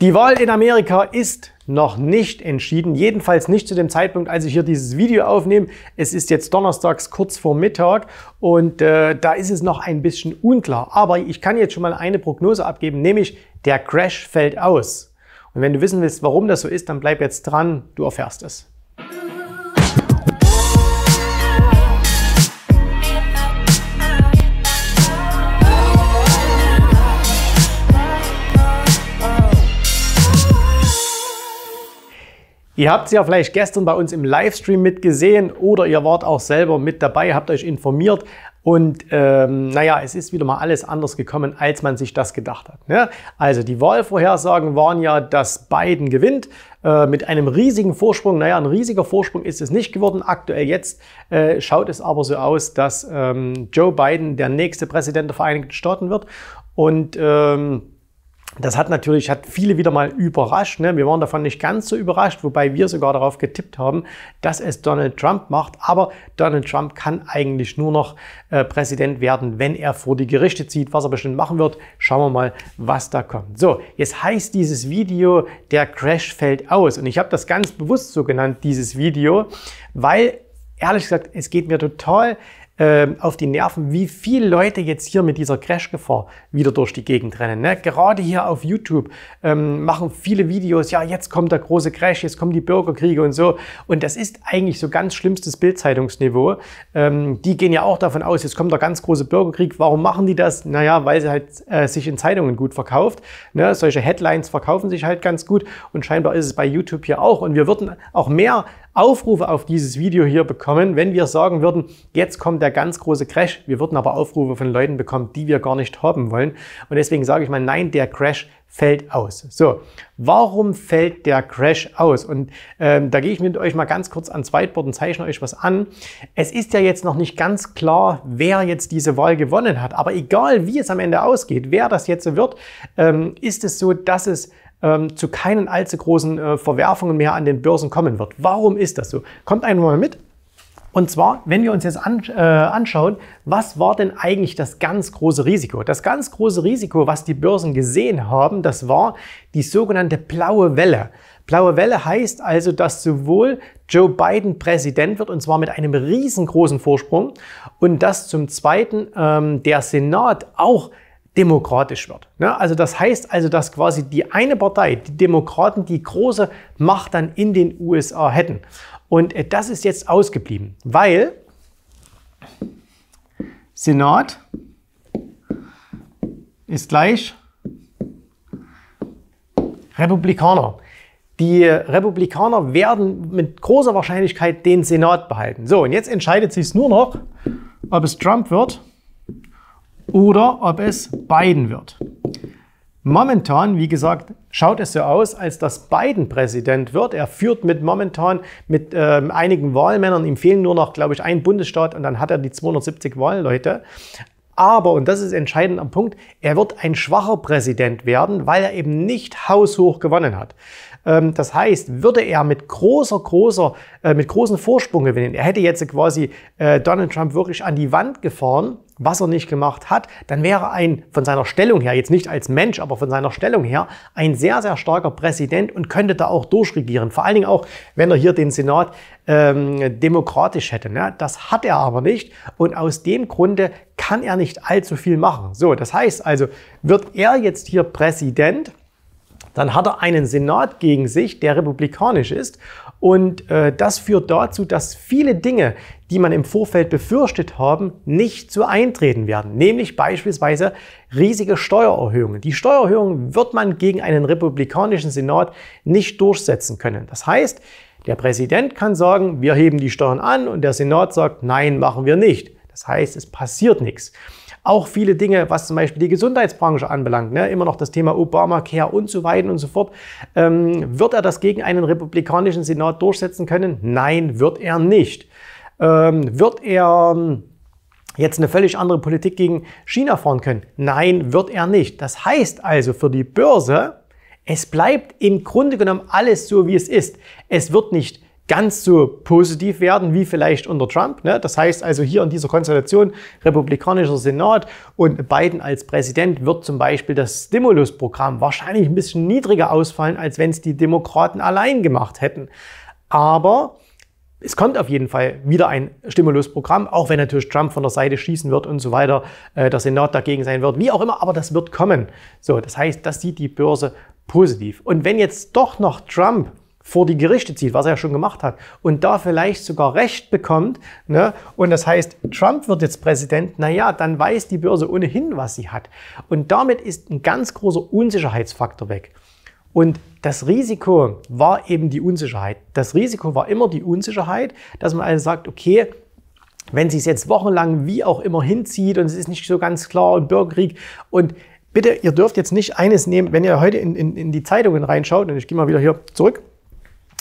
Die Wahl in Amerika ist noch nicht entschieden, jedenfalls nicht zu dem Zeitpunkt, als ich hier dieses Video aufnehme. Es ist jetzt donnerstags kurz vor Mittag und äh, da ist es noch ein bisschen unklar. Aber ich kann jetzt schon mal eine Prognose abgeben, nämlich der Crash fällt aus. Und wenn du wissen willst, warum das so ist, dann bleib jetzt dran, du erfährst es. Ihr habt es ja vielleicht gestern bei uns im Livestream mitgesehen oder ihr wart auch selber mit dabei, habt euch informiert. Und ähm, naja, es ist wieder mal alles anders gekommen, als man sich das gedacht hat. Ne? Also die Wahlvorhersagen waren ja, dass Biden gewinnt äh, mit einem riesigen Vorsprung. Naja, ein riesiger Vorsprung ist es nicht geworden. Aktuell jetzt äh, schaut es aber so aus, dass ähm, Joe Biden der nächste Präsident der Vereinigten Staaten wird. Und ähm, das hat natürlich hat viele wieder mal überrascht. Ne? Wir waren davon nicht ganz so überrascht, wobei wir sogar darauf getippt haben, dass es Donald Trump macht. Aber Donald Trump kann eigentlich nur noch äh, Präsident werden, wenn er vor die Gerichte zieht, was er bestimmt machen wird. Schauen wir mal, was da kommt. So, jetzt heißt dieses Video, der Crash fällt aus. Und ich habe das ganz bewusst so genannt, dieses Video, weil ehrlich gesagt, es geht mir total ähm, auf die Nerven, wie viele Leute jetzt hier mit dieser Crash-Gefahr wieder durch die Gegend rennen. Ne? Gerade hier auf YouTube ähm, machen viele Videos, ja, jetzt kommt der große Crash, jetzt kommen die Bürgerkriege und so. Und das ist eigentlich so ganz schlimmstes Bildzeitungsniveau. Ähm, die gehen ja auch davon aus, jetzt kommt der ganz große Bürgerkrieg. Warum machen die das? Naja, weil sie halt äh, sich in Zeitungen gut verkauft. Ne? Solche Headlines verkaufen sich halt ganz gut und scheinbar ist es bei YouTube hier auch. Und wir würden auch mehr Aufrufe auf dieses Video hier bekommen, wenn wir sagen würden, jetzt kommt der ganz große Crash. Wir würden aber Aufrufe von Leuten bekommen, die wir gar nicht haben wollen. Und deswegen sage ich mal, nein, der Crash fällt aus. So, warum fällt der Crash aus? Und ähm, da gehe ich mit euch mal ganz kurz ans Whiteboard und zeichne euch was an. Es ist ja jetzt noch nicht ganz klar, wer jetzt diese Wahl gewonnen hat. Aber egal, wie es am Ende ausgeht, wer das jetzt wird, ähm, ist es so, dass es ähm, zu keinen allzu großen äh, Verwerfungen mehr an den Börsen kommen wird. Warum ist das so? Kommt einfach mal mit. Und zwar, wenn wir uns jetzt an, äh, anschauen, was war denn eigentlich das ganz große Risiko? Das ganz große Risiko, was die Börsen gesehen haben, das war die sogenannte blaue Welle. Blaue Welle heißt also, dass sowohl Joe Biden Präsident wird und zwar mit einem riesengroßen Vorsprung und dass zum Zweiten ähm, der Senat auch demokratisch wird. Ne? Also das heißt also, dass quasi die eine Partei, die Demokraten, die große Macht dann in den USA hätten. Und äh, das ist jetzt ausgeblieben, weil Senat ist gleich Republikaner. Die Republikaner werden mit großer Wahrscheinlichkeit den Senat behalten. So, und jetzt entscheidet sich nur noch, ob es Trump wird oder ob es Biden wird. Momentan, wie gesagt, schaut es so aus, als dass Biden Präsident wird. Er führt mit momentan mit äh, einigen Wahlmännern. Ihm fehlen nur noch, glaube ich, ein Bundesstaat und dann hat er die 270 Wahlleute. Aber, und das ist entscheidend am Punkt, er wird ein schwacher Präsident werden, weil er eben nicht haushoch gewonnen hat. Ähm, das heißt, würde er mit großer, großer, äh, mit großen Vorsprung gewinnen, er hätte jetzt quasi äh, Donald Trump wirklich an die Wand gefahren, was er nicht gemacht hat, dann wäre ein von seiner Stellung her, jetzt nicht als Mensch, aber von seiner Stellung her, ein sehr, sehr starker Präsident und könnte da auch durchregieren. Vor allen Dingen auch, wenn er hier den Senat ähm, demokratisch hätte. Ne? Das hat er aber nicht und aus dem Grunde kann er nicht allzu viel machen. So, das heißt also, wird er jetzt hier Präsident, dann hat er einen Senat gegen sich, der republikanisch ist. Und äh, das führt dazu, dass viele Dinge, die man im Vorfeld befürchtet haben, nicht zu eintreten werden. Nämlich beispielsweise riesige Steuererhöhungen. Die Steuererhöhungen wird man gegen einen republikanischen Senat nicht durchsetzen können. Das heißt, der Präsident kann sagen, wir heben die Steuern an und der Senat sagt, nein, machen wir nicht. Das heißt, es passiert nichts. Auch viele Dinge, was zum Beispiel die Gesundheitsbranche anbelangt, ne, immer noch das Thema Obamacare und so weiter und so fort. Ähm, wird er das gegen einen republikanischen Senat durchsetzen können? Nein, wird er nicht. Ähm, wird er ähm, jetzt eine völlig andere Politik gegen China fahren können? Nein, wird er nicht. Das heißt also für die Börse, es bleibt im Grunde genommen alles so, wie es ist. Es wird nicht ganz so positiv werden wie vielleicht unter Trump. Ne? Das heißt also hier in dieser Konstellation republikanischer Senat und Biden als Präsident wird zum Beispiel das Stimulusprogramm wahrscheinlich ein bisschen niedriger ausfallen, als wenn es die Demokraten allein gemacht hätten. Aber es kommt auf jeden Fall wieder ein Stimulusprogramm, auch wenn natürlich Trump von der Seite schießen wird und so weiter, äh, der Senat dagegen sein wird, wie auch immer, aber das wird kommen. So, das heißt, das sieht die Börse positiv. Und wenn jetzt doch noch Trump vor die Gerichte zieht, was er ja schon gemacht hat, und da vielleicht sogar Recht bekommt, ne? und das heißt, Trump wird jetzt Präsident, naja, dann weiß die Börse ohnehin, was sie hat. Und damit ist ein ganz großer Unsicherheitsfaktor weg. Und das Risiko war eben die Unsicherheit. Das Risiko war immer die Unsicherheit, dass man also sagt, okay, wenn sie es jetzt wochenlang wie auch immer hinzieht und es ist nicht so ganz klar und Bürgerkrieg und bitte, ihr dürft jetzt nicht eines nehmen, wenn ihr heute in, in, in die Zeitungen reinschaut, und ich gehe mal wieder hier zurück,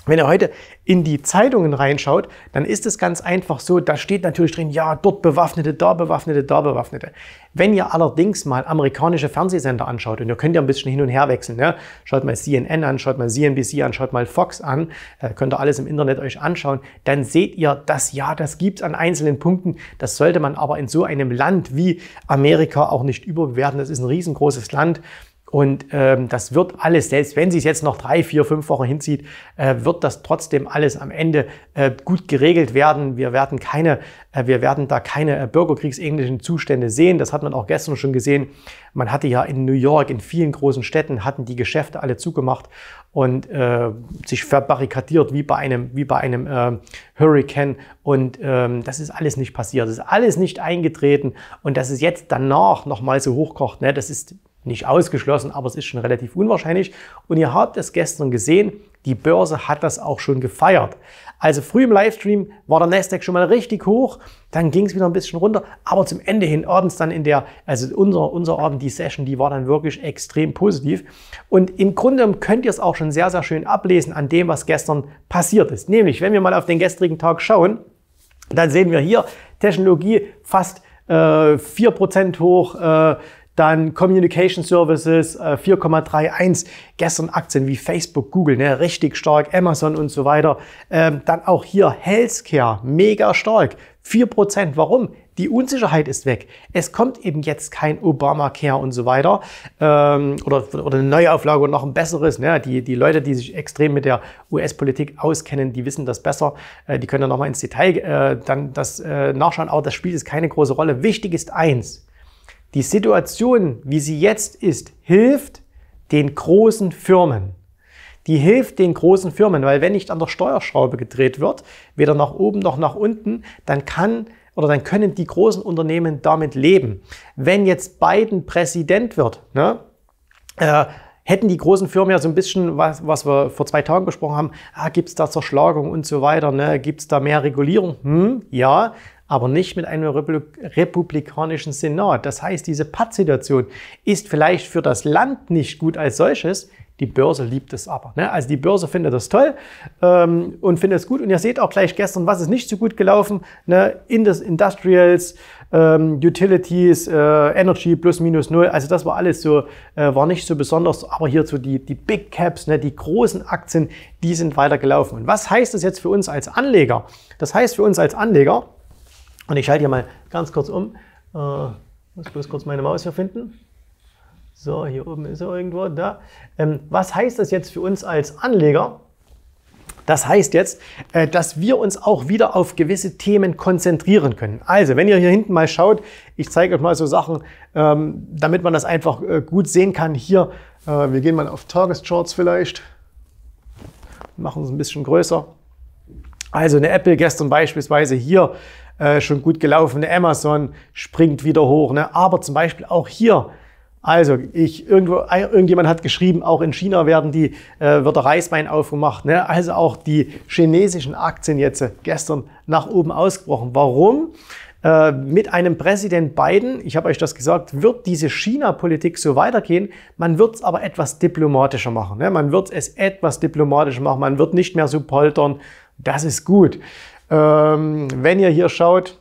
wenn ihr heute in die Zeitungen reinschaut, dann ist es ganz einfach so, da steht natürlich drin, ja, dort Bewaffnete, da Bewaffnete, da Bewaffnete. Wenn ihr allerdings mal amerikanische Fernsehsender anschaut, und ihr könnt ja ein bisschen hin und her wechseln, ne? schaut mal CNN an, schaut mal CNBC an, schaut mal Fox an, äh, könnt ihr alles im Internet euch anschauen, dann seht ihr, dass ja, das gibt es an einzelnen Punkten. Das sollte man aber in so einem Land wie Amerika auch nicht überbewerten. Das ist ein riesengroßes Land. Und ähm, das wird alles, selbst wenn sie es jetzt noch drei, vier, fünf Wochen hinzieht, äh, wird das trotzdem alles am Ende äh, gut geregelt werden. Wir werden keine, äh, wir werden da keine äh, bürgerkriegsähnlichen Zustände sehen. Das hat man auch gestern schon gesehen. Man hatte ja in New York, in vielen großen Städten, hatten die Geschäfte alle zugemacht und äh, sich verbarrikadiert wie bei einem, wie bei einem äh, Hurricane. Und ähm, das ist alles nicht passiert. Das ist alles nicht eingetreten. Und dass es jetzt danach nochmal so hochkocht, ne, das ist nicht ausgeschlossen, aber es ist schon relativ unwahrscheinlich. Und ihr habt es gestern gesehen, die Börse hat das auch schon gefeiert. Also früh im Livestream war der Nasdaq schon mal richtig hoch, dann ging es wieder ein bisschen runter, aber zum Ende hin abends dann in der, also unser, unser Abend, die Session, die war dann wirklich extrem positiv. Und im Grunde könnt ihr es auch schon sehr, sehr schön ablesen an dem, was gestern passiert ist. Nämlich, wenn wir mal auf den gestrigen Tag schauen, dann sehen wir hier Technologie fast äh, 4% hoch, äh, dann Communication Services 4,31. Äh, Gestern Aktien wie Facebook, Google, ne, richtig stark, Amazon und so weiter. Ähm, dann auch hier Healthcare, mega stark. 4%. Warum? Die Unsicherheit ist weg. Es kommt eben jetzt kein Obamacare und so weiter ähm, oder, oder eine Neuauflage und noch ein besseres. Ne? Die, die Leute, die sich extrem mit der US-Politik auskennen, die wissen das besser. Äh, die können dann nochmal ins Detail äh, dann das äh, nachschauen. Aber das spielt jetzt keine große Rolle. Wichtig ist eins, die Situation, wie sie jetzt ist, hilft den großen Firmen. Die hilft den großen Firmen, weil wenn nicht an der Steuerschraube gedreht wird, weder nach oben noch nach unten, dann kann oder dann können die großen Unternehmen damit leben. Wenn jetzt Biden Präsident wird, ne, äh, hätten die großen Firmen ja so ein bisschen, was, was wir vor zwei Tagen besprochen haben, ah, gibt es da Zerschlagung und so weiter, ne? gibt es da mehr Regulierung? Hm, ja, aber nicht mit einem republikanischen Senat. Das heißt, diese Pattsituation ist vielleicht für das Land nicht gut als solches, die Börse liebt es aber. Ne? Also die Börse findet das toll ähm, und findet es gut. Und ihr seht auch gleich gestern, was ist nicht so gut gelaufen. Ne? Indus, Industrials, ähm, Utilities, äh, Energy plus minus null. Also das war alles so, äh, war nicht so besonders. Aber hierzu die, die Big Caps, ne? die großen Aktien, die sind weiter gelaufen. Und was heißt das jetzt für uns als Anleger? Das heißt für uns als Anleger, und ich schalte hier mal ganz kurz um. Äh, muss bloß kurz meine Maus hier finden. So, hier oben ist er irgendwo, da. Ähm, was heißt das jetzt für uns als Anleger? Das heißt jetzt, äh, dass wir uns auch wieder auf gewisse Themen konzentrieren können. Also, wenn ihr hier hinten mal schaut, ich zeige euch mal so Sachen, ähm, damit man das einfach äh, gut sehen kann. Hier, äh, wir gehen mal auf Tagescharts vielleicht, machen es ein bisschen größer. Also eine Apple gestern beispielsweise hier äh, schon gut gelaufene Amazon springt wieder hoch. Ne? Aber zum Beispiel auch hier, also ich, irgendwo, äh, irgendjemand hat geschrieben, auch in China werden die, äh, wird der Reiswein aufgemacht. Ne? Also auch die chinesischen Aktien jetzt äh, gestern nach oben ausgebrochen. Warum? mit einem Präsident Biden, ich habe euch das gesagt, wird diese China-Politik so weitergehen. Man wird es aber etwas diplomatischer machen. Ne? Man wird es etwas diplomatischer machen. Man wird nicht mehr so poltern. Das ist gut. Ähm, wenn ihr hier schaut,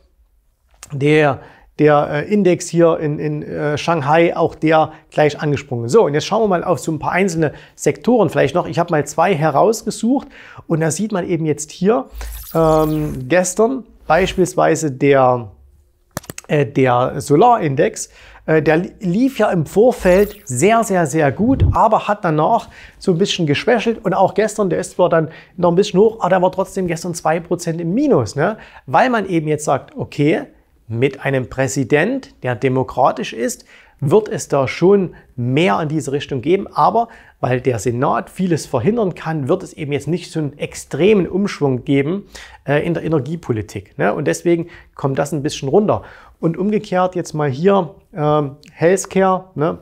der, der äh, Index hier in, in äh, Shanghai, auch der gleich angesprungen. So, und jetzt schauen wir mal auf so ein paar einzelne Sektoren vielleicht noch. Ich habe mal zwei herausgesucht und da sieht man eben jetzt hier ähm, gestern beispielsweise der, äh, der Solarindex äh, der lief ja im Vorfeld sehr, sehr, sehr gut, aber hat danach so ein bisschen geschwächelt und auch gestern, der ist zwar dann noch ein bisschen hoch, aber der war trotzdem gestern 2% im Minus, ne? weil man eben jetzt sagt, okay, mit einem Präsident, der demokratisch ist, wird es da schon mehr in diese Richtung geben. Aber weil der Senat vieles verhindern kann, wird es eben jetzt nicht so einen extremen Umschwung geben äh, in der Energiepolitik. Ne? Und deswegen kommt das ein bisschen runter. Und umgekehrt jetzt mal hier ähm, Healthcare, ne?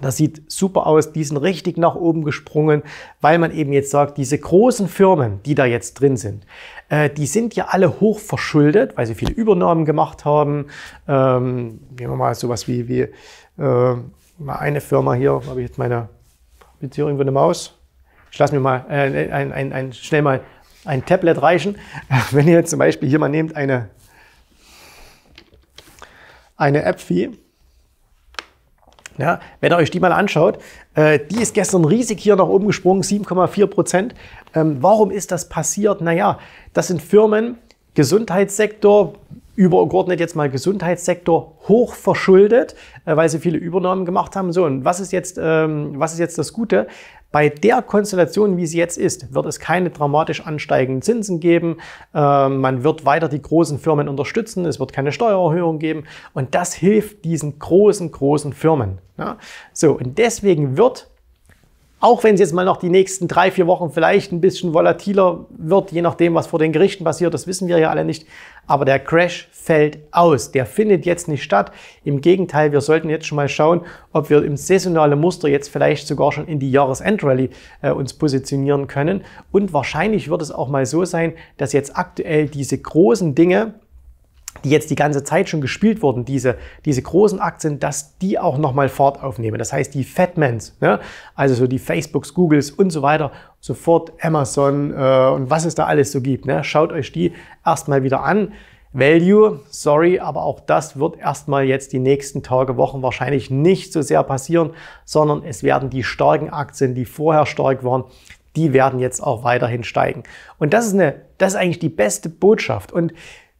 Das sieht super aus, die sind richtig nach oben gesprungen, weil man eben jetzt sagt, diese großen Firmen, die da jetzt drin sind, äh, die sind ja alle hoch verschuldet, weil sie viele Übernahmen gemacht haben. Ähm, nehmen wir mal sowas wie, wie äh, mal eine Firma hier, habe ich jetzt meine Beziehung über eine Maus. Ich lasse mir mal äh, ein, ein, ein, schnell mal ein Tablet reichen. Wenn ihr jetzt zum Beispiel hier mal nehmt eine eine App wie, ja, wenn ihr euch die mal anschaut, äh, die ist gestern riesig hier nach oben gesprungen, 7,4 Prozent. Ähm, warum ist das passiert? Naja, das sind Firmen, Gesundheitssektor, übergeordnet jetzt mal Gesundheitssektor, hoch verschuldet, äh, weil sie viele Übernahmen gemacht haben. So, und was ist jetzt, ähm, was ist jetzt das Gute? Bei der Konstellation, wie sie jetzt ist, wird es keine dramatisch ansteigenden Zinsen geben. Ähm, man wird weiter die großen Firmen unterstützen. Es wird keine Steuererhöhung geben. Und das hilft diesen großen, großen Firmen. So, und deswegen wird auch wenn es jetzt mal noch die nächsten drei, vier Wochen vielleicht ein bisschen volatiler wird, je nachdem, was vor den Gerichten passiert, das wissen wir ja alle nicht. Aber der Crash fällt aus. Der findet jetzt nicht statt. Im Gegenteil, wir sollten jetzt schon mal schauen, ob wir im saisonalen Muster jetzt vielleicht sogar schon in die Jahresendrallye äh, uns positionieren können. Und wahrscheinlich wird es auch mal so sein, dass jetzt aktuell diese großen Dinge, die jetzt die ganze Zeit schon gespielt wurden, diese, diese großen Aktien, dass die auch nochmal Fahrt aufnehmen. Das heißt, die Fatmans, ne? also so die Facebooks, Googles und so weiter, sofort Amazon äh, und was es da alles so gibt. Ne? Schaut euch die erstmal wieder an. Value, sorry, aber auch das wird erstmal jetzt die nächsten Tage, Wochen wahrscheinlich nicht so sehr passieren, sondern es werden die starken Aktien, die vorher stark waren, die werden jetzt auch weiterhin steigen. Und das ist, eine, das ist eigentlich die beste Botschaft. Und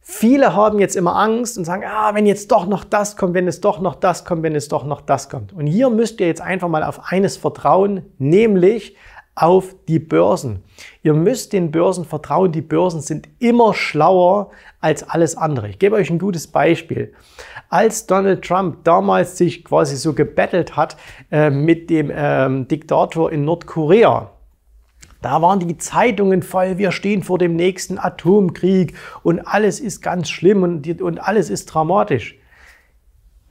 Viele haben jetzt immer Angst und sagen, ah, wenn jetzt doch noch das kommt, wenn es doch noch das kommt, wenn es doch noch das kommt. Und hier müsst ihr jetzt einfach mal auf eines vertrauen, nämlich auf die Börsen. Ihr müsst den Börsen vertrauen. Die Börsen sind immer schlauer als alles andere. Ich gebe euch ein gutes Beispiel. Als Donald Trump damals sich quasi so gebettelt hat äh, mit dem ähm, Diktator in Nordkorea, da waren die Zeitungen voll, wir stehen vor dem nächsten Atomkrieg und alles ist ganz schlimm und, und alles ist dramatisch.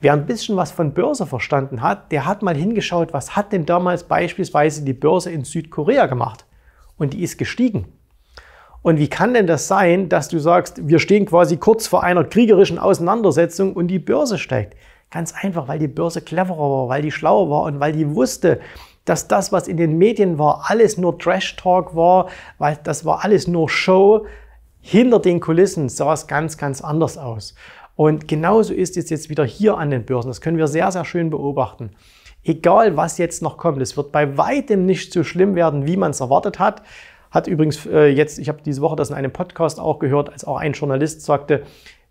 Wer ein bisschen was von Börse verstanden hat, der hat mal hingeschaut, was hat denn damals beispielsweise die Börse in Südkorea gemacht? Und die ist gestiegen. Und wie kann denn das sein, dass du sagst, wir stehen quasi kurz vor einer kriegerischen Auseinandersetzung und die Börse steigt? Ganz einfach, weil die Börse cleverer war, weil die schlauer war und weil die wusste, dass das, was in den Medien war, alles nur Trash-Talk war, weil das war alles nur Show. Hinter den Kulissen sah es ganz, ganz anders aus. Und genauso ist es jetzt wieder hier an den Börsen. Das können wir sehr, sehr schön beobachten. Egal, was jetzt noch kommt, es wird bei weitem nicht so schlimm werden, wie man es erwartet hat. Hat übrigens äh, jetzt, ich habe diese Woche das in einem Podcast auch gehört, als auch ein Journalist sagte,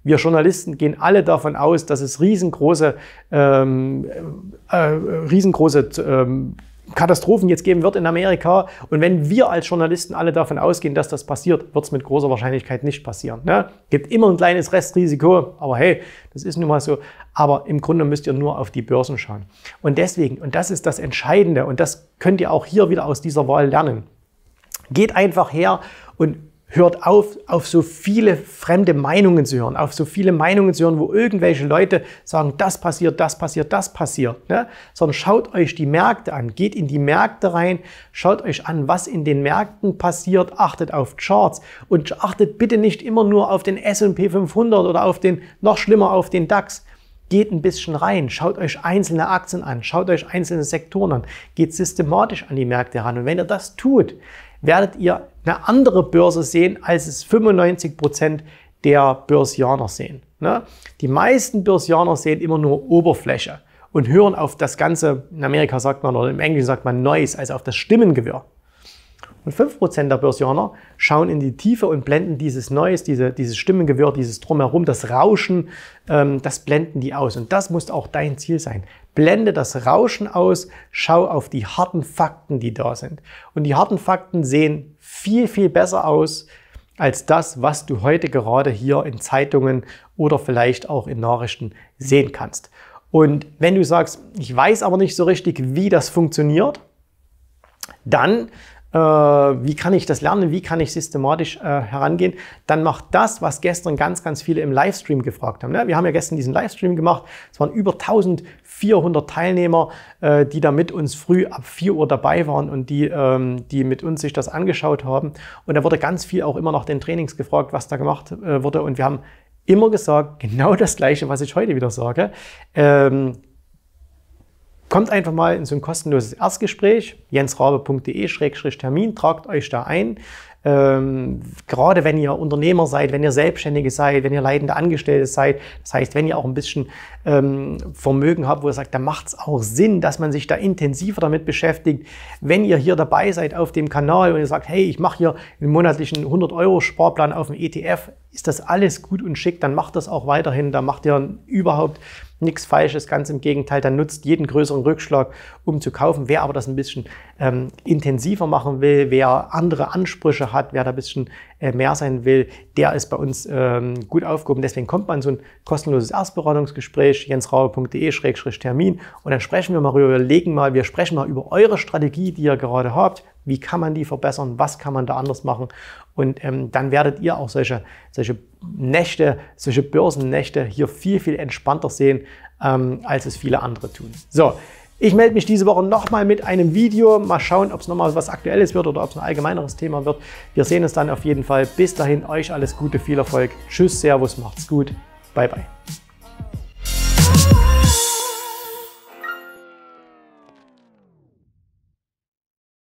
wir Journalisten gehen alle davon aus, dass es riesengroße, ähm, äh, äh riesengroße ähm, Katastrophen jetzt geben wird in Amerika. Und wenn wir als Journalisten alle davon ausgehen, dass das passiert, wird es mit großer Wahrscheinlichkeit nicht passieren. Ne? Gibt immer ein kleines Restrisiko, aber hey, das ist nun mal so. Aber im Grunde müsst ihr nur auf die Börsen schauen. Und deswegen, und das ist das Entscheidende, und das könnt ihr auch hier wieder aus dieser Wahl lernen, geht einfach her und Hört auf, auf so viele fremde Meinungen zu hören, auf so viele Meinungen zu hören, wo irgendwelche Leute sagen, das passiert, das passiert, das passiert. Ne? Sondern schaut euch die Märkte an, geht in die Märkte rein, schaut euch an, was in den Märkten passiert, achtet auf Charts und achtet bitte nicht immer nur auf den S&P 500 oder auf den, noch schlimmer, auf den DAX geht ein bisschen rein, schaut euch einzelne Aktien an, schaut euch einzelne Sektoren an, geht systematisch an die Märkte ran. Und wenn ihr das tut, werdet ihr eine andere Börse sehen, als es 95 Prozent der Börsianer sehen. Ne? Die meisten Börsianer sehen immer nur Oberfläche und hören auf das Ganze, in Amerika sagt man oder im Englischen sagt man Noise, also auf das Stimmengewirr. Und 5% der Börsianer schauen in die Tiefe und blenden dieses Neues, diese, dieses Stimmengewirr, dieses Drumherum, das Rauschen, ähm, das blenden die aus. Und das muss auch dein Ziel sein. Blende das Rauschen aus, schau auf die harten Fakten, die da sind. Und die harten Fakten sehen viel, viel besser aus als das, was du heute gerade hier in Zeitungen oder vielleicht auch in Nachrichten sehen kannst. Und wenn du sagst, ich weiß aber nicht so richtig, wie das funktioniert, dann äh, wie kann ich das lernen, wie kann ich systematisch äh, herangehen, dann macht das, was gestern ganz, ganz viele im Livestream gefragt haben. Ne? Wir haben ja gestern diesen Livestream gemacht, es waren über 1400 Teilnehmer, äh, die da mit uns früh ab 4 Uhr dabei waren und die, ähm, die mit uns sich das angeschaut haben. Und da wurde ganz viel auch immer nach den Trainings gefragt, was da gemacht äh, wurde. Und wir haben immer gesagt, genau das Gleiche, was ich heute wieder sage. Ähm, Kommt einfach mal in so ein kostenloses Erstgespräch, jensrabe.de-termin, tragt euch da ein. Ähm, gerade wenn ihr Unternehmer seid, wenn ihr Selbstständige seid, wenn ihr leitende Angestellte seid, das heißt, wenn ihr auch ein bisschen ähm, Vermögen habt, wo ihr sagt, da macht es auch Sinn, dass man sich da intensiver damit beschäftigt. Wenn ihr hier dabei seid auf dem Kanal und ihr sagt, hey, ich mache hier einen monatlichen 100-Euro-Sparplan auf dem ETF, ist das alles gut und schick, dann macht das auch weiterhin, da macht ihr überhaupt nichts Falsches, ganz im Gegenteil, dann nutzt jeden größeren Rückschlag, um zu kaufen. Wer aber das ein bisschen ähm, intensiver machen will, wer andere Ansprüche hat, wer da ein bisschen äh, mehr sein will, der ist bei uns ähm, gut aufgehoben. Deswegen kommt man so ein kostenloses Erstberatungsgespräch, jensraue.de-termin und dann sprechen wir mal darüber, legen mal, wir sprechen mal über eure Strategie, die ihr gerade habt wie kann man die verbessern? Was kann man da anders machen? Und ähm, dann werdet ihr auch solche, solche Nächte, solche Börsennächte hier viel, viel entspannter sehen, ähm, als es viele andere tun. So, ich melde mich diese Woche nochmal mit einem Video. Mal schauen, ob es nochmal was Aktuelles wird oder ob es ein allgemeineres Thema wird. Wir sehen uns dann auf jeden Fall. Bis dahin, euch alles Gute, viel Erfolg. Tschüss, Servus, macht's gut. Bye, bye.